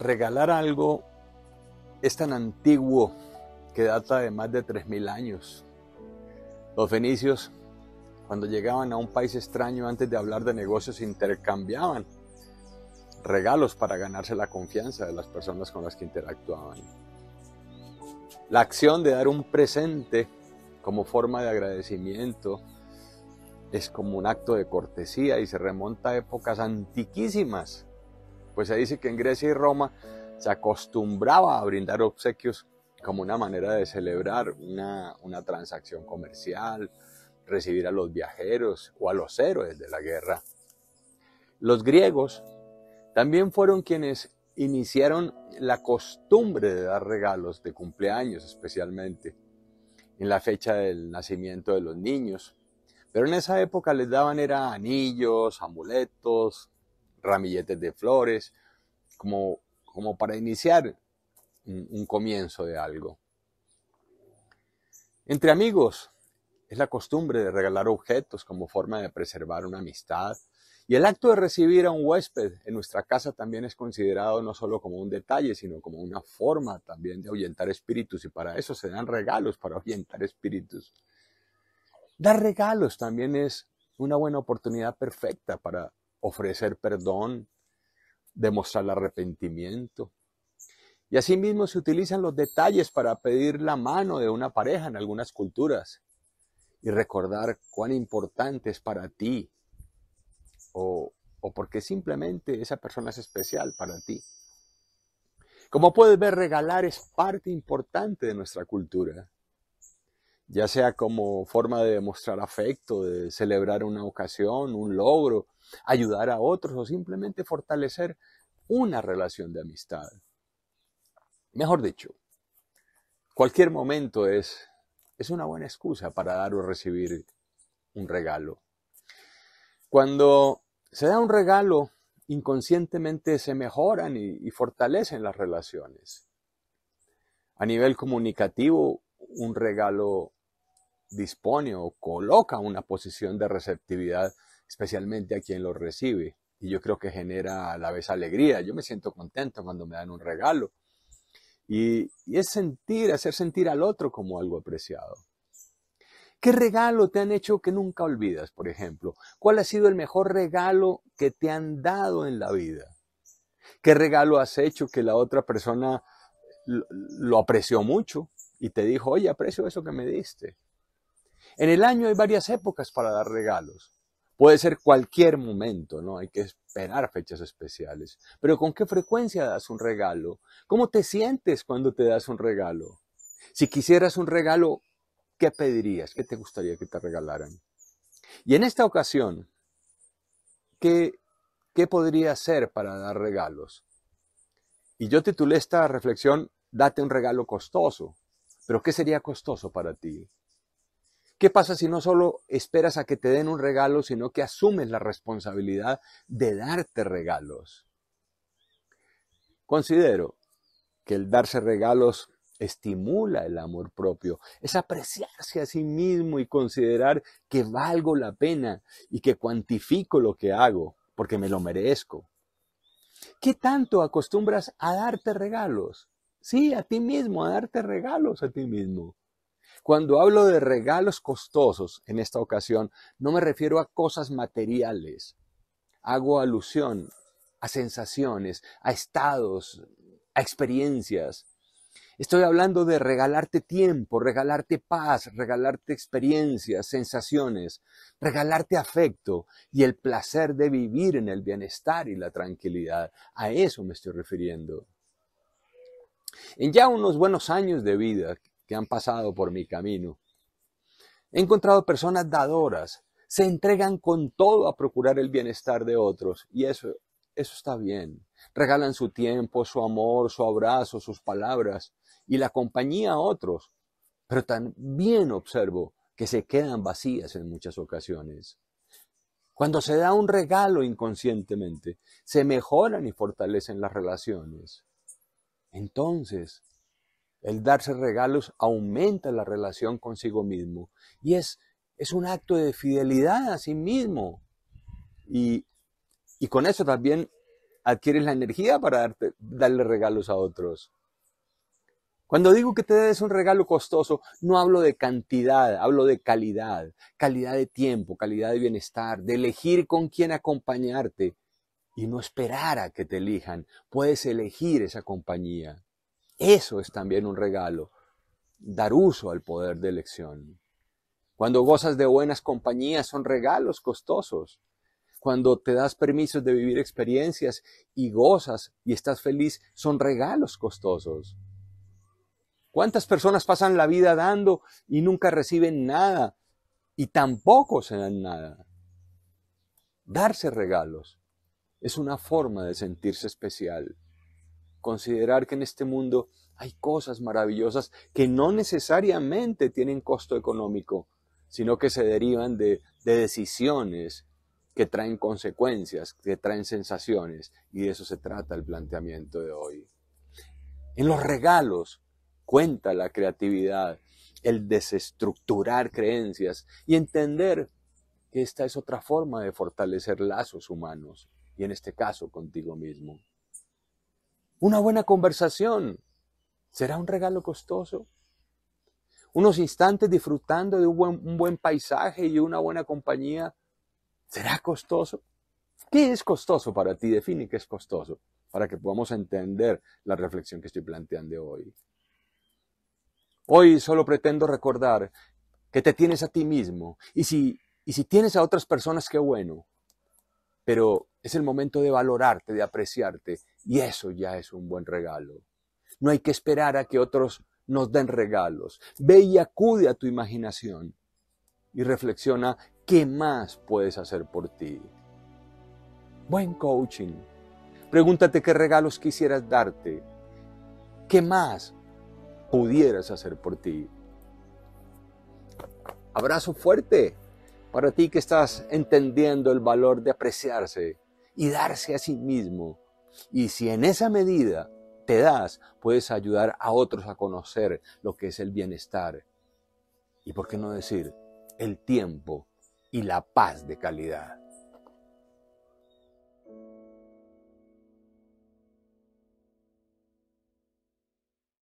regalar algo es tan antiguo que data de más de 3.000 años. Los fenicios, cuando llegaban a un país extraño antes de hablar de negocios, intercambiaban regalos para ganarse la confianza de las personas con las que interactuaban. La acción de dar un presente como forma de agradecimiento es como un acto de cortesía y se remonta a épocas antiquísimas pues se dice que en Grecia y Roma se acostumbraba a brindar obsequios como una manera de celebrar una, una transacción comercial, recibir a los viajeros o a los héroes de la guerra. Los griegos también fueron quienes iniciaron la costumbre de dar regalos de cumpleaños especialmente en la fecha del nacimiento de los niños. Pero en esa época les daban era anillos, amuletos, ramilletes de flores, como, para iniciar un, un comienzo de algo. Entre amigos, es la costumbre de regalar objetos como forma de preservar una amistad. Y el acto de recibir a un huésped en nuestra casa también es considerado no solo como un detalle, sino como una forma también de ahuyentar espíritus. Y para eso se dan regalos, para ahuyentar espíritus. Dar regalos también es una buena oportunidad perfecta para ofrecer perdón, demostrar arrepentimiento. Y asimismo se utilizan los detalles para pedir la mano de una pareja en algunas culturas y recordar cuán importante es para ti o, o porque simplemente esa persona es especial para ti. Como puedes ver, regalar es parte importante de nuestra cultura ya sea como forma de demostrar afecto, de celebrar una ocasión, un logro, ayudar a otros o simplemente fortalecer una relación de amistad. Mejor dicho, cualquier momento es, es una buena excusa para dar o recibir un regalo. Cuando se da un regalo, inconscientemente se mejoran y, y fortalecen las relaciones. A nivel comunicativo, un regalo dispone o coloca una posición de receptividad, especialmente a quien lo recibe. Y yo creo que genera a la vez alegría. Yo me siento contento cuando me dan un regalo. Y, es sentir, hacer sentir al otro como algo apreciado. ¿Qué regalo te han hecho que nunca olvidas, por ejemplo? ¿Cuál ha sido el mejor regalo que te han dado en la vida? ¿Qué regalo has hecho que la otra persona lo, lo apreció mucho y te dijo, oye, aprecio eso que me diste? En el año hay varias épocas para dar regalos. Puede ser cualquier momento, no hay que esperar fechas especiales. Pero ¿con qué frecuencia das un regalo? ¿Cómo te sientes cuando te das un regalo? Si quisieras un regalo, ¿qué pedirías? ¿Qué te gustaría que te regalaran? Y en esta ocasión, ¿qué, qué podría hacer para dar regalos? Y yo titulé esta reflexión, date un regalo costoso. Pero ¿qué sería costoso para ti? ¿Qué pasa si no solo esperas a que te den un regalo, sino que asumes la responsabilidad de darte regalos? Considero que el darse regalos estimula el amor propio, es apreciarse a sí mismo y considerar que valgo la pena y que cuantifico lo que hago, porque me lo merezco. ¿Qué tanto acostumbras a darte regalos? Sí, a ti mismo, a darte regalos a ti mismo. Cuando hablo de regalos costosos en esta ocasión, no me refiero a cosas materiales. Hago alusión a sensaciones, a estados, a experiencias. Estoy hablando de regalarte tiempo, regalarte paz, regalarte experiencias, sensaciones, regalarte afecto y el placer de vivir en el bienestar y la tranquilidad. A eso me estoy refiriendo. En ya unos buenos años de vida, que han pasado por mi camino. He encontrado personas dadoras, se entregan con todo a procurar el bienestar de otros y eso, eso está bien. Regalan su tiempo, su amor, su abrazo, sus palabras y la compañía a otros, pero también observo que se quedan vacías en muchas ocasiones. Cuando se da un regalo inconscientemente, se mejoran y fortalecen las relaciones. Entonces, el darse regalos aumenta la relación consigo mismo y es, un acto de fidelidad a sí mismo. Y, con eso también adquieres la energía para darle regalos a otros. Cuando digo que te des un regalo costoso, no hablo de cantidad, hablo de calidad, calidad de tiempo, calidad de bienestar, de elegir con quién acompañarte y no esperar a que te elijan. Puedes elegir esa compañía. Eso es también un regalo, dar uso al poder de elección. Cuando gozas de buenas compañías son regalos costosos. Cuando te das permisos de vivir experiencias y gozas y estás feliz son regalos costosos. ¿Cuántas personas pasan la vida dando y nunca reciben nada y tampoco se dan nada? Darse regalos es una forma de sentirse especial considerar que en este mundo hay cosas maravillosas que no necesariamente tienen costo económico, sino que se derivan de, decisiones que traen consecuencias, que traen sensaciones, y de eso se trata el planteamiento de hoy. En los regalos cuenta la creatividad, el desestructurar creencias y entender que esta es otra forma de fortalecer lazos humanos, y en este caso contigo mismo. Una buena conversación será un regalo costoso. Unos instantes disfrutando de un buen, paisaje y una buena compañía será costoso. ¿Qué es costoso para ti? Define qué es costoso para que podamos entender la reflexión que estoy planteando hoy. Hoy solo pretendo recordar que te tienes a ti mismo y si, y si tienes a otras personas, qué bueno. Pero es el momento de valorarte, de apreciarte. Y eso ya es un buen regalo. No hay que esperar a que otros nos den regalos. Ve y acude a tu imaginación y reflexiona qué más puedes hacer por ti. Buen coaching. Pregúntate qué regalos quisieras darte. ¿Qué más pudieras hacer por ti? Abrazo fuerte para ti que estás entendiendo el valor de apreciarse y darse a sí mismo. Y si en esa medida te das, puedes ayudar a otros a conocer lo que es el bienestar. Y por qué no decir el tiempo y la paz de calidad.